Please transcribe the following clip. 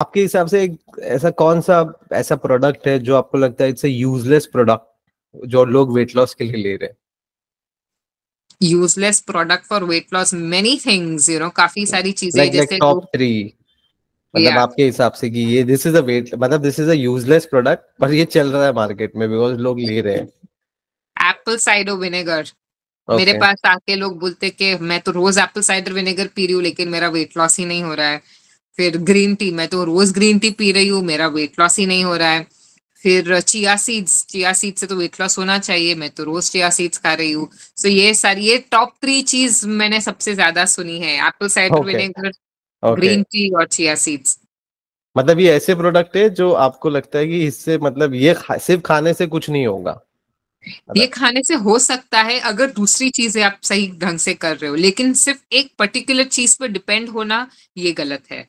आपके हिसाब से एक ऐसा कौन सा ऐसा प्रोडक्ट है जो आपको लगता है इट्स अ यूजलेस प्रोडक्ट जो लोग वेट लॉस के लिए ले रहे हैं useless product for weight loss many things you know काफी सारी चीजें like, जैसे टॉप like थ्री मतलब yeah. आपके हिसाब से कि ये दिस इज अ वेट मतलब this is a useless product पर ये चल रहा है मार्केट में बिकॉज लोग ले रहे हैं एप्पल साइडर विनेगर okay. मेरे पास आके लोग बोलते कि मैं तो रोज एप्पल साइडर विनेगर पी रही हूँ लेकिन मेरा वेट लॉस ही नहीं हो रहा है फिर ग्रीन टी मैं तो रोज ग्रीन टी पी रही हूँ मेरा वेट लॉस ही नहीं हो रहा है फिर चिया सीड्स चिया सीड से तो वेट लॉस होना चाहिए मैं तो रोज चिया सीड्स खा रही हूँ सो so ये सारी ये टॉप थ्री चीज मैंने सबसे ज्यादा सुनी है apple cider vinegar green tea और चिया सीड्स मतलब ये ऐसे प्रोडक्ट है जो आपको लगता है कि इससे मतलब ये खा, सिर्फ खाने से कुछ नहीं होगा ये खाने से हो सकता है अगर दूसरी चीजें आप सही ढंग से कर रहे हो लेकिन सिर्फ एक पर्टिकुलर चीज पर डिपेंड होना ये गलत है